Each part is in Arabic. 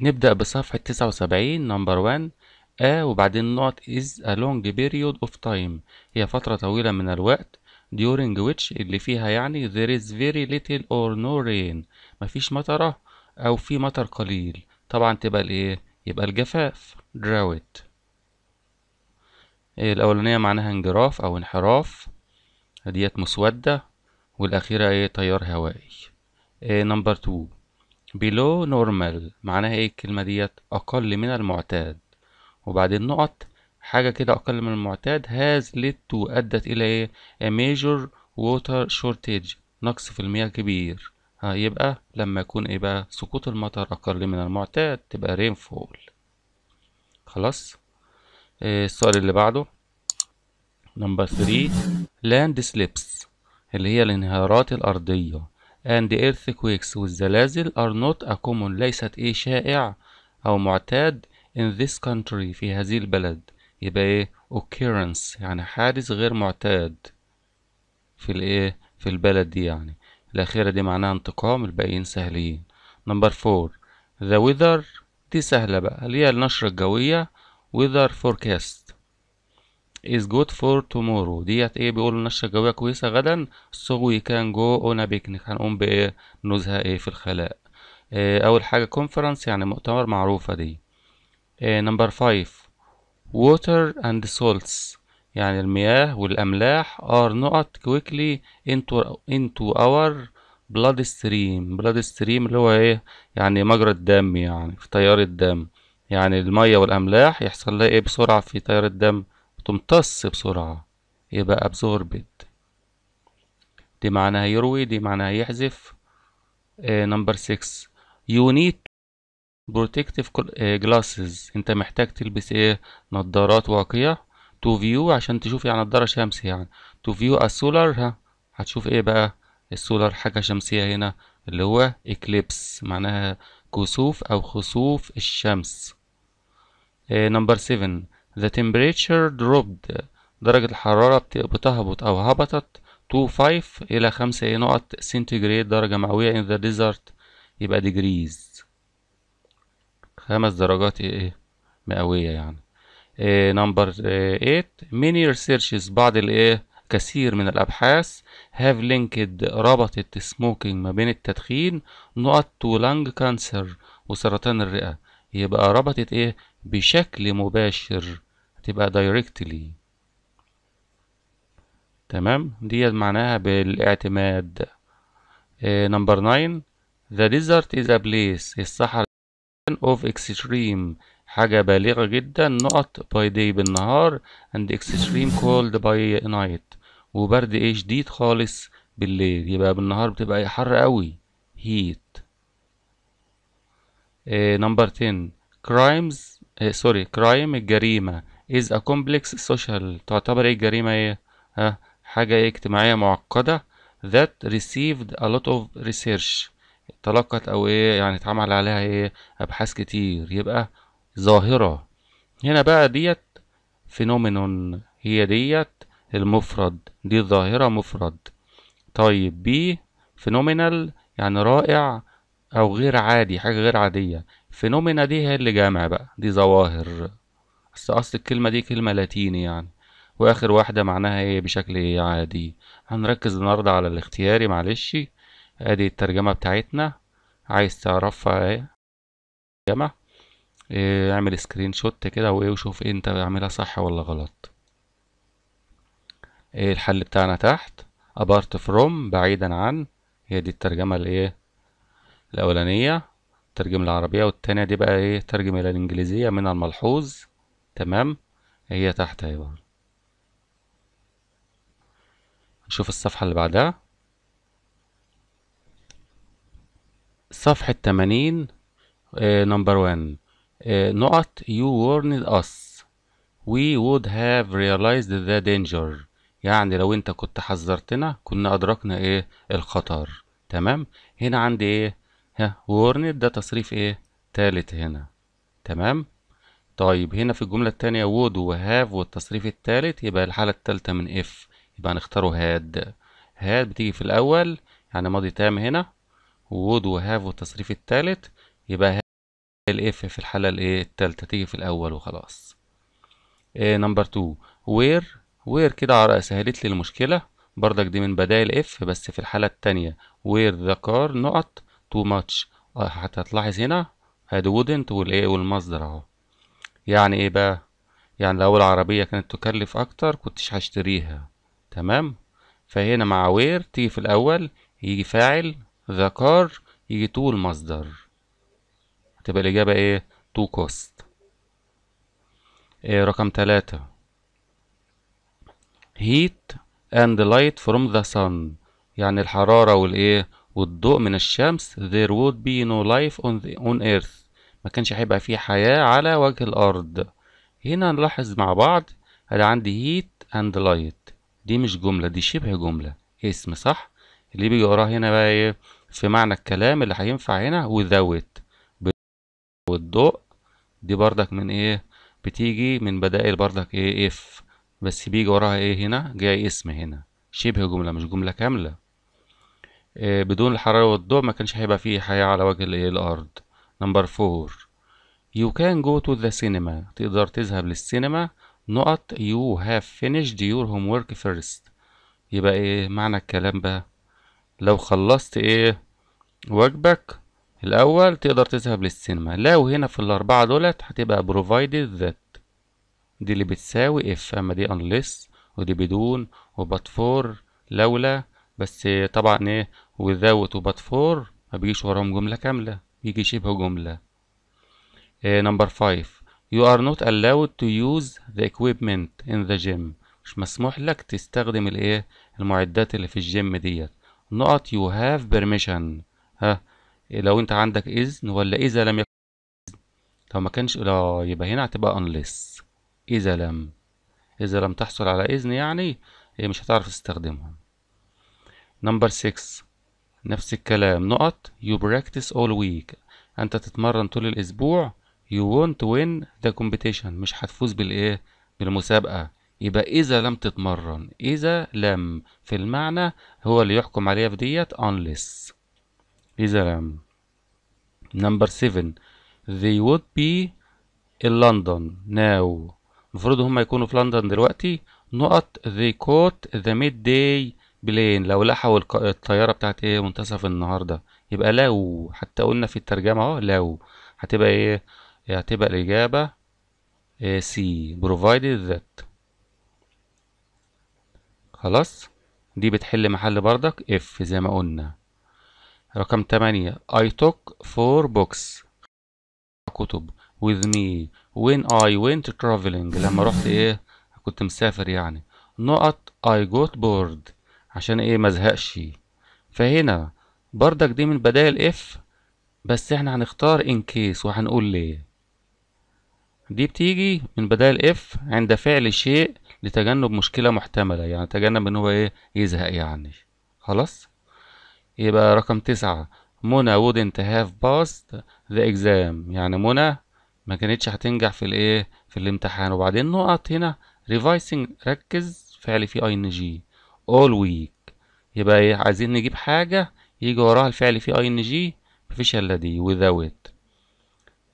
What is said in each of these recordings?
نبدأ بصفحة تسعة وسبعين نمبر 1 آ وبعدين نقط is a long period of time هي فترة طويلة من الوقت during which اللي فيها يعني there is very little or no rain مفيش مطرة أو في مطر قليل طبعا تبقى الإيه؟ يبقى الجفاف drought إيه الأولانية معناها انجراف أو انحراف ديت مسودة والأخيرة إيه تيار هوائي نمبر إيه، تو below normal معناها ايه الكلمة ديت أقل من المعتاد وبعدين نقط حاجة كده أقل من المعتاد has led to أدت إلى ايه a major water shortage نقص في المياه كبير ها آه، يبقى لما يكون ايه بقى سقوط المطر أقل من المعتاد تبقى rainfall خلاص آه، السؤال اللي بعده نمبر 3 لاند سليبس اللي هي الانهارات الأرضية and earthquakes والزلازل are not a common ليست ايه شائع او معتاد in this country في هذه البلد يبقى ايه occurrence يعني حادث غير معتاد في الايه في البلد دي يعني الاخيره دي معناها انتقام الباقيين سهلين نمبر 4 the weather دي سهله بقى اللي هي النشره الجويه weather forecast is good for tomorrow ديت ايه بيقولوا لنا الشجاوية كويسة غدا so we can go on a picnic هنقوم بايه نزهة ايه في الخلاء إيه اول حاجة conference يعني مؤتمر معروفة دي إيه نمبر 5 water and salts يعني المياه والأملاح are not quickly into into our blood stream blood stream اللي هو ايه يعني مجرى الدم يعني في تيار الدم يعني المية والأملاح يحصل لها ايه بسرعة في تيار الدم تمتص بسرعة يبقى absorbed دي معناها يروي دي معناها يحذف نمبر آه، 6 you need بروتكتيف جلاسز آه، انت محتاج تلبس ايه نظارات واقية تو فيو عشان تشوف يعني نظارة شمس يعني تو فيو solar ها هتشوف ايه بقى السولار حاجة شمسية هنا اللي هو اكليبس معناها كسوف او خسوف الشمس نمبر آه، 7 The temperature dropped درجة الحرارة بتهبط أو هبطت to 5 إلى 5 نقط سنتيجريد درجة مئوية in the desert يبقى degrees خمس درجات إيه, إيه؟ مئوية يعني نمبر إيه، 8 many researches بعض الإيه كثير من الأبحاث have linked ربطت smoking ما بين التدخين نقط to lung cancer وسرطان الرئة يبقى ربطت إيه بشكل مباشر تبقى دايركتلي تمام ديت معناها بالاعتماد نمبر آه، 9 The desert is a place الصحراء of extreme حاجة بالغة جدا نقط by day بالنهار and extreme cold by night وبرد ايه شديد خالص بالليل يبقى بالنهار بتبقى حر قوي heat نمبر آه، 10 crimes سوري آه، crime الجريمة is a complex social تعتبر ايه الجريمة ايه ها حاجة ايه اجتماعية معقدة that received a lot of research تلقت او ايه يعني اتعمل عليها ايه ابحاث كتير يبقى ظاهرة هنا بقى ديت phenomenon هي ديت المفرد دي الظاهرة مفرد طيب بي phenomenal يعني رائع او غير عادي حاجة غير عادية فينومينا دي هي اللي جامع بقى دي ظواهر بس أصل الكلمة دي كلمة لاتيني يعني وآخر واحدة معناها إيه بشكل إيه عادي هنركز النهاردة على الاختياري معلش أدي الترجمة بتاعتنا عايز تعرفها إيه ترجمة إيه اعمل سكرين شوت كده وإيه وشوف إيه أنت عاملها صح ولا غلط إيه الحل بتاعنا تحت apart from بعيدا عن هي دي الترجمة الإيه الأولانية ترجم العربية والتانية دي بقى إيه ترجم إلى الإنجليزية من الملحوظ تمام هي تحت اهي نشوف الصفحة اللي بعدها صفحة 80 نمبر 1 نقط you warned us we would have realized the danger يعني لو انت كنت حذرتنا كنا ادركنا ايه الخطر تمام هنا عندي ايه ها ورند ده تصريف ايه تالت هنا تمام طيب هنا في الجملة التانية و وهاف والتصريف التالت يبقى الحالة التالتة من اف يبقى هنختاره هاد هاد بتيجي في الأول يعني ماضي تام هنا و وهاف والتصريف التالت يبقى الاف في الحالة الايه التالتة تيجي في الأول وخلاص نمبر 2 وير وير كده سهلت لي المشكلة بردك دي من بدائل اف بس في الحالة التانية وير the car نقط تو ماتش هتلاحظ هنا هاد wouldn't والايه والمصدر اهو يعني ايه بقى يعني لو العربية كانت تكلف اكتر كنتش هشتريها تمام فهنا مع وير تيجي في الاول يجي فاعل ذا كار يجي تو المصدر هتبقى الاجابة ايه تو كوست إيه رقم تلاتة heat and light from the sun يعني الحرارة والايه والضوء من الشمس there would be no life on, the, on earth كانش هيبقى فيه حياة على وجه الأرض هنا نلاحظ مع بعض أنا عندي heat and light دي مش جملة دي شبه جملة اسم صح اللي بيجي وراه هنا بقى ايه في معنى الكلام اللي هينفع هنا without والضوء دي بردك من ايه بتيجي من بدائل بردك ايه اف بس بيجي وراها ايه هنا جاي اسم هنا شبه جملة مش جملة كاملة إيه بدون الحرارة والضوء ما كانش هيبقى فيه حياة على وجه الايه الأرض نمبر فور You can go to the cinema تقدر تذهب للسينما نقط You have finished your homework first يبقى ايه معنى الكلام بقى لو خلصت ايه واجبك الأول تقدر تذهب للسينما لو هنا في الأربعة دولت هتبقى provided that دي اللي بتساوي if أما دي unless ودي بدون وبات فور لولا بس طبعا ايه without وبات فور مبيجيش وراهم جملة كاملة يجي شبه جملة نمبر آه، 5 You are not allowed to use the equipment in the gym مش مسموح لك تستخدم الايه المعدات اللي في الجيم ديت نقط you have permission ها لو انت عندك اذن ولا اذا لم يكن لو ما كانش لو يبقى هنا هتبقى unless اذا لم اذا لم تحصل على اذن يعني مش هتعرف تستخدمهم نمبر 6 نفس الكلام نقط you practice all week أنت تتمرن طول الأسبوع you won't win the competition مش هتفوز بالإيه بالمسابقة يبقى إذا لم تتمرن إذا لم في المعنى هو اللي يحكم عليها في ديت unless إذا لم number 7 they would be in London now المفروض هما يكونوا في لندن دلوقتي نقط they caught the midday بلين لو لحقوا الطيارة بتاعت ايه منتصف النهاردة يبقى لو حتى قلنا في الترجمة اهو لو هتبقى ايه هتبقى الإجابة سي إيه، provided that خلاص دي بتحل محل بردك اف زي ما قلنا رقم تمانية I took فور books كتب with me when I went traveling لما رحت ايه كنت مسافر يعني نقط I got bored عشان ايه مزهقش فهنا بردك دي من بدايل اف بس احنا هنختار ان كيس وهنقول ليه دي بتيجي من بدايل اف عند فعل شيء لتجنب مشكلة محتملة يعني تجنب ان هو ايه يزهق يعني خلاص يبقى رقم تسعة منى wouldn't have passed the exam يعني منى ما كانتش هتنجح في الايه في الامتحان وبعدين نقط هنا revising ركز فعل فيه اي ان جي all week يبقى ايه عايزين نجيب حاجة يجي وراها الفعل فيه ing ان جي مفيش الا دي without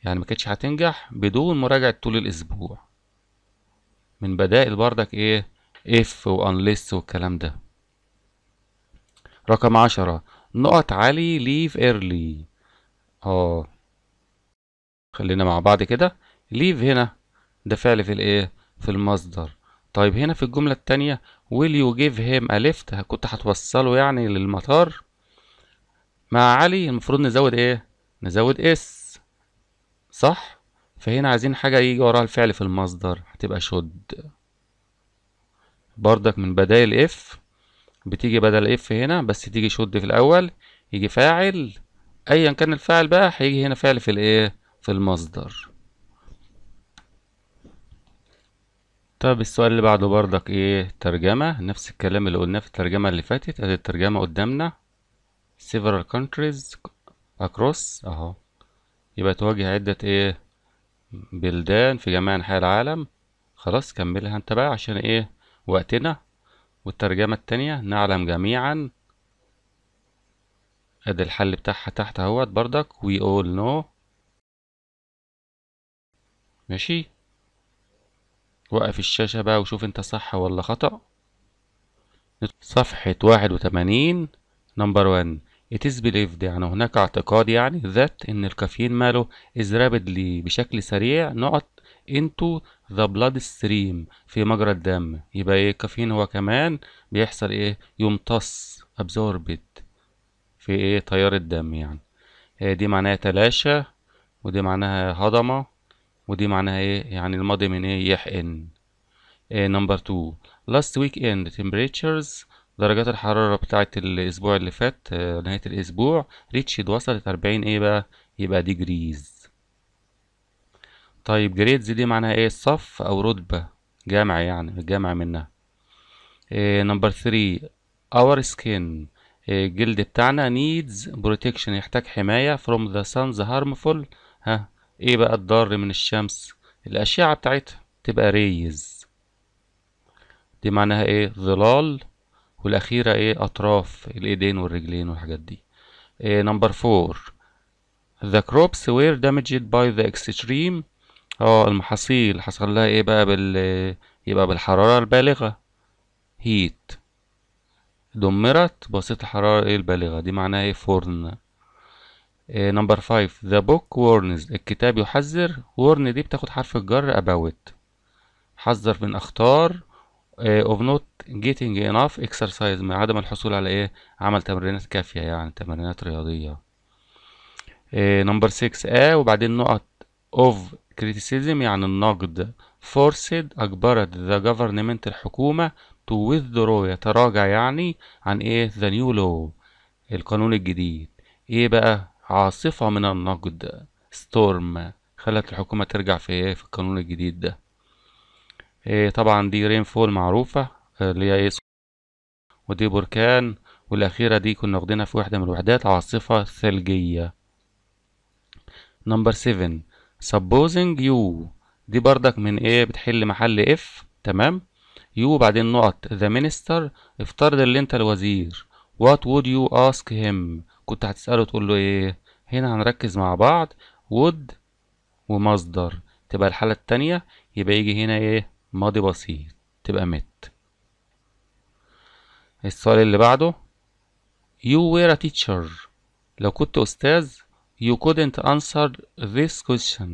يعني ما كانتش هتنجح بدون مراجعة طول الأسبوع من بدائل بردك ايه if unless والكلام ده رقم عشرة نقط علي leave early اه خلينا مع بعض كده leave هنا ده فعل في الايه في المصدر طيب هنا في الجملة التانية will you give him a lift كنت هتوصله يعني للمطار مع علي المفروض نزود ايه نزود اس صح فهنا عايزين حاجة يجي وراها الفعل في المصدر هتبقى شد بردك من بدايل اف بتيجي بدل اف هنا بس تيجي شد في الاول يجي فاعل ايا كان الفاعل بقى هيجي هنا فعل في الايه في المصدر طب السؤال اللي بعده برضك ايه ترجمة نفس الكلام اللي قلناه في الترجمة اللي فاتت ادي الترجمة قدامنا several countries across اهو يبقى تواجه عدة ايه بلدان في جميع انحاء العالم خلاص كملها انت بقى عشان ايه وقتنا والترجمة التانية نعلم جميعا ادي الحل بتاعها تحت اهوت برضك we all know ماشي وقف الشاشة بقى وشوف انت صح ولا خطأ صفحة واحد وتمانين نمبر وان It is believed يعني هناك اعتقاد يعني that ان الكافيين ماله is rapidly بشكل سريع نقط into the blood stream في مجرى الدم يبقى ايه الكافيين هو كمان بيحصل ايه يمتص absorbed في ايه تيار الدم يعني إيه؟ دي معناها تلاشى ودي معناها هضمة ودي معناها ايه يعني الماضي من ايه يحقن نمبر 2 last اند temperatures درجات الحرارة بتاعة الأسبوع اللي فات آه، نهاية الأسبوع ريتشد وصلت أربعين إيه بقى يبقى ديجريز طيب جريدز دي معناها إيه صف أو رتبة جامع يعني جامع منها إيه نمبر ثري اور سكين الجلد بتاعنا needs protection يحتاج حماية from the sun's harmful ها ايه بقى الضار من الشمس الأشعة بتاعتها تبقى ريز دي معناها ايه ظلال والأخيرة ايه أطراف الإيدين والرجلين والحاجات دي إيه نمبر فور the crops were damaged by the extreme اه المحاصيل حصل لها ايه بقى بال يبقى بالحرارة البالغة heat دمرت بواسطة الحرارة ايه البالغة دي معناها ايه فرن آه، نمبر 5 ذا بوك وورنز الكتاب يحذر وورن دي بتاخد حرف الجر about حذر من اخطار آه، of not getting enough exercise من عدم الحصول على ايه عمل تمرينات كافية يعني تمرينات رياضية آه، نمبر 6 ا وبعدين نقط of criticism يعني النقد forced أجبرت the جوفرنمنت الحكومة تو ويذرو يتراجع يعني عن ايه ذا نيو لو القانون الجديد ايه بقى عاصفة من النقد ستورم خلت الحكومة ترجع في في القانون الجديد ده إيه، طبعا دي رين فول معروفة آه، اللي هي إيه، ودي بركان والأخيرة دي كنا واخدينها في واحدة من الوحدات عاصفة ثلجية نمبر 7 supposing يو دي بردك من ايه بتحل محل اف تمام يو بعدين نقط the minister افترض اللي انت الوزير what would you ask him كنت هتسأله تقول له ايه هنا هنركز مع بعض would ومصدر تبقى الحالة التانية يبقى يجي هنا ايه ماضي بسيط تبقى مت السؤال اللي بعده you were a teacher لو كنت أستاذ you couldn't answer this question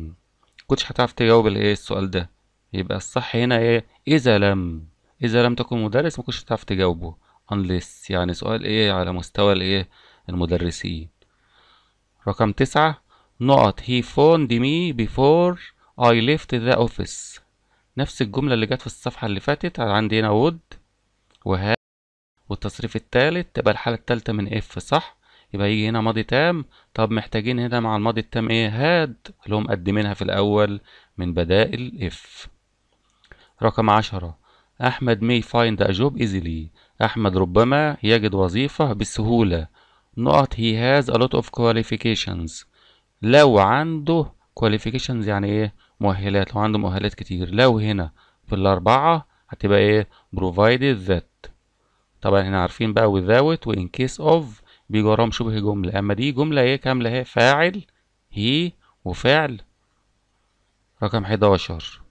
كنتش هتعرف تجاوب الايه السؤال ده يبقى الصح هنا ايه إذا لم إذا لم تكن مدرس ما كنتش هتعرف تجاوبه unless يعني سؤال ايه على مستوى الايه المدرسين رقم تسعة نقط he phoned me before I left the office نفس الجملة اللي جت في الصفحة اللي فاتت عندي هنا would وها والتصريف التالت تبقى الحالة التالتة من اف صح يبقى يجي هنا ماضي تام طب محتاجين هنا مع الماضي التام ايه هاد اللي هم قدمينها في الأول من بدائل اف رقم عشرة أحمد may find a job easily أحمد ربما يجد وظيفة بسهولة نقط he has a lot of qualifications لو عنده qualifications يعني ايه مؤهلات لو عنده مؤهلات كتير لو هنا في الأربعة هتبقى ايه provided that طبعا هنا عارفين بقى without وان case of بيجي وراهم شبه جملة أما دي جملة ايه كاملة اهي فاعل هي وفعل رقم 11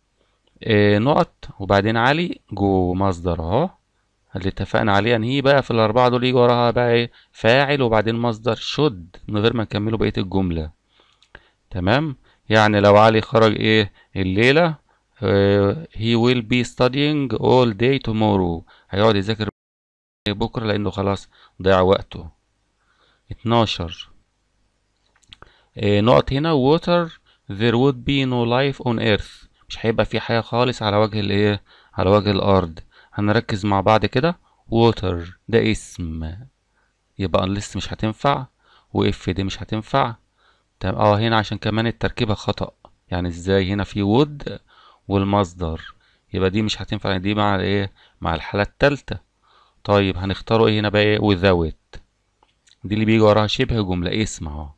إيه نقط وبعدين علي جو مصدر اهو اللي اتفقنا عليه انهي يعني، بقى في الاربعه دول يجي وراها بقى ايه فاعل وبعدين مصدر شد من غير ما نكمله بقيه الجمله تمام يعني لو علي خرج ايه الليله هي ويل بي be اول داي تومورو هيقعد يذاكر بكره لانه خلاص ضيع وقته 12 آه، نقط هنا water there would be no life on earth مش هيبقى في حياه خالص على وجه الايه على وجه الارض هنركز مع بعض كده ووتر ده اسم يبقى لسه مش هتنفع واف دي مش هتنفع طب اه هنا عشان كمان التركيبة خطأ يعني ازاي هنا في وود والمصدر يبقى دي مش هتنفع يعني دي مع ايه مع الحالة التالتة طيب هنختاروا ايه هنا بقى ايه without دي اللي بيجي وراها شبه جملة اسم اهو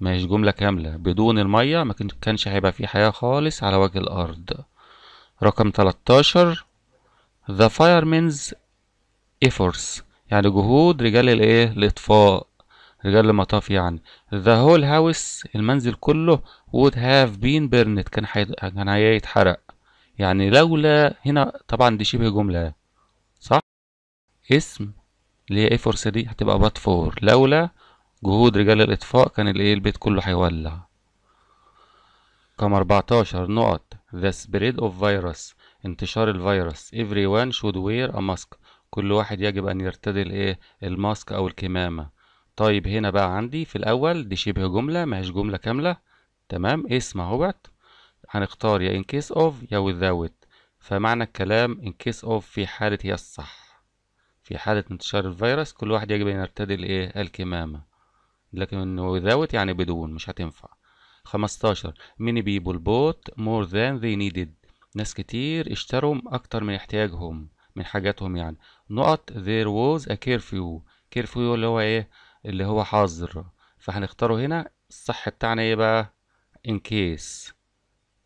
ماشي جملة كاملة بدون المية ما كانش هيبقى في حياة خالص على وجه الأرض رقم 13 The firemen's efforts يعني جهود رجال الايه الاطفاء رجال المطاف يعني the whole house المنزل كله would have been burned كان حي... كان هيتحرق يعني لولا هنا طبعا دي شبه جملة صح اسم اللي هي efforts دي هتبقى but for لولا جهود رجال الإطفاء كان الايه البيت كله هيولع كم 14 نقط the spread of virus انتشار الفيروس everyone should wear a mask كل واحد يجب أن يرتدي الايه الماسك أو الكمامة طيب هنا بقى عندي في الأول دي شبه جملة ماهيش جملة كاملة تمام اسم اهوت هنختار يا in case of يا without فمعنى الكلام in case of في حالة هي الصح في حالة انتشار الفيروس كل واحد يجب أن يرتدي الايه الكمامة لكن without يعني بدون مش هتنفع 15 many people bought more than they needed ناس كتير اشتروا أكتر من احتياجهم من حاجاتهم يعني نقط there was a curfew curfew اللي هو ايه اللي هو حظر فهنختاره هنا الصح بتاعنا ايه بقى in case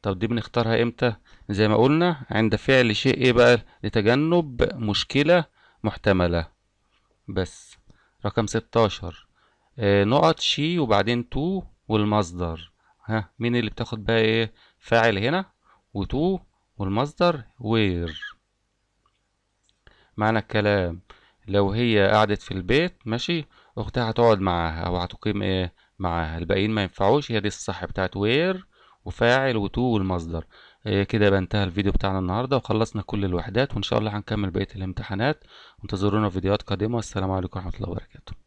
طب دي بنختارها امتى زي ما قلنا عند فعل شيء ايه بقى لتجنب مشكلة محتملة بس رقم 16 آه نقط شي وبعدين تو والمصدر ها مين اللي بتاخد بقى ايه فاعل هنا وتو والمصدر وير معنى الكلام لو هي قعدت في البيت ماشي اختها هتقعد معاها او هتقيم ايه معاها الباقيين ما ينفعوش هي دي الصح بتاعت وير وفاعل وتو والمصدر إيه كده بقى انتهى الفيديو بتاعنا النهارده وخلصنا كل الوحدات وان شاء الله هنكمل بقيه الامتحانات وانتظرونا في فيديوهات قادمه والسلام عليكم ورحمه الله وبركاته